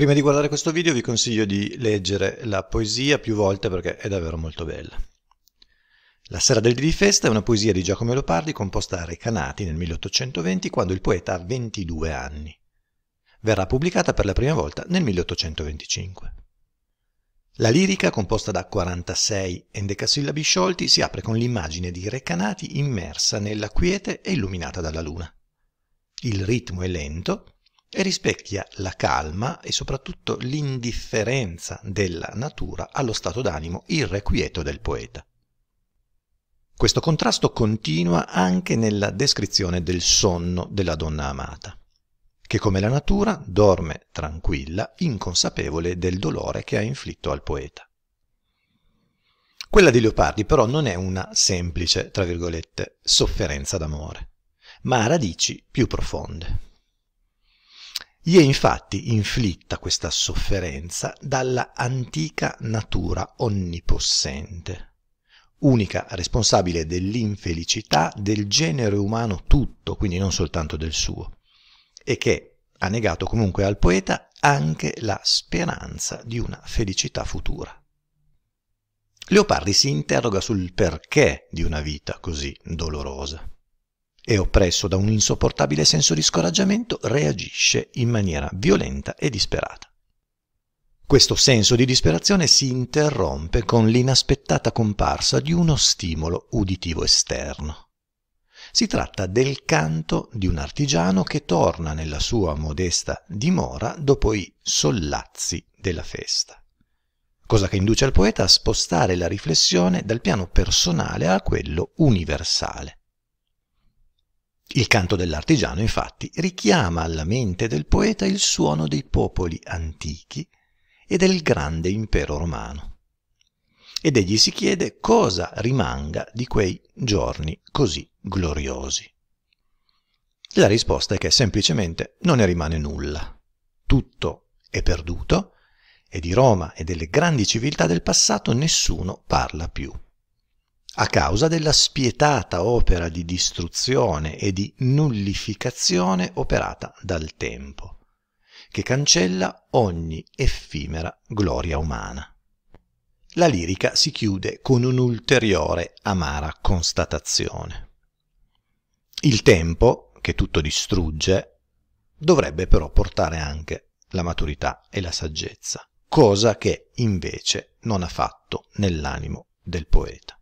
Prima di guardare questo video vi consiglio di leggere la poesia più volte perché è davvero molto bella. La sera del dì di festa è una poesia di Giacomo Leopardi composta a Recanati nel 1820 quando il poeta ha 22 anni. Verrà pubblicata per la prima volta nel 1825. La lirica, composta da 46 endecasillabi sciolti, si apre con l'immagine di Recanati immersa nella quiete e illuminata dalla luna. Il ritmo è lento, e rispecchia la calma e soprattutto l'indifferenza della natura allo stato d'animo irrequieto del poeta. Questo contrasto continua anche nella descrizione del sonno della donna amata, che come la natura dorme tranquilla, inconsapevole del dolore che ha inflitto al poeta. Quella di Leopardi però non è una semplice, tra virgolette, sofferenza d'amore, ma ha radici più profonde. Gli è infatti inflitta questa sofferenza dalla antica natura onnipossente, unica responsabile dell'infelicità del genere umano tutto, quindi non soltanto del suo, e che ha negato comunque al poeta anche la speranza di una felicità futura. Leopardi si interroga sul perché di una vita così dolorosa e oppresso da un insopportabile senso di scoraggiamento reagisce in maniera violenta e disperata. Questo senso di disperazione si interrompe con l'inaspettata comparsa di uno stimolo uditivo esterno. Si tratta del canto di un artigiano che torna nella sua modesta dimora dopo i sollazzi della festa, cosa che induce il poeta a spostare la riflessione dal piano personale a quello universale. Il canto dell'artigiano, infatti, richiama alla mente del poeta il suono dei popoli antichi e del grande impero romano. Ed egli si chiede cosa rimanga di quei giorni così gloriosi. La risposta è che semplicemente non ne rimane nulla. Tutto è perduto e di Roma e delle grandi civiltà del passato nessuno parla più a causa della spietata opera di distruzione e di nullificazione operata dal tempo, che cancella ogni effimera gloria umana. La lirica si chiude con un'ulteriore amara constatazione. Il tempo, che tutto distrugge, dovrebbe però portare anche la maturità e la saggezza, cosa che invece non ha fatto nell'animo del poeta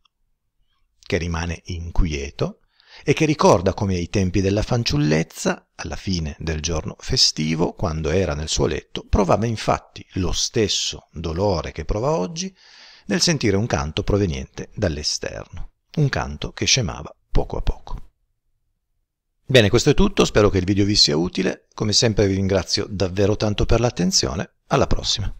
che rimane inquieto e che ricorda come ai tempi della fanciullezza, alla fine del giorno festivo, quando era nel suo letto, provava infatti lo stesso dolore che prova oggi nel sentire un canto proveniente dall'esterno, un canto che scemava poco a poco. Bene, questo è tutto, spero che il video vi sia utile, come sempre vi ringrazio davvero tanto per l'attenzione, alla prossima.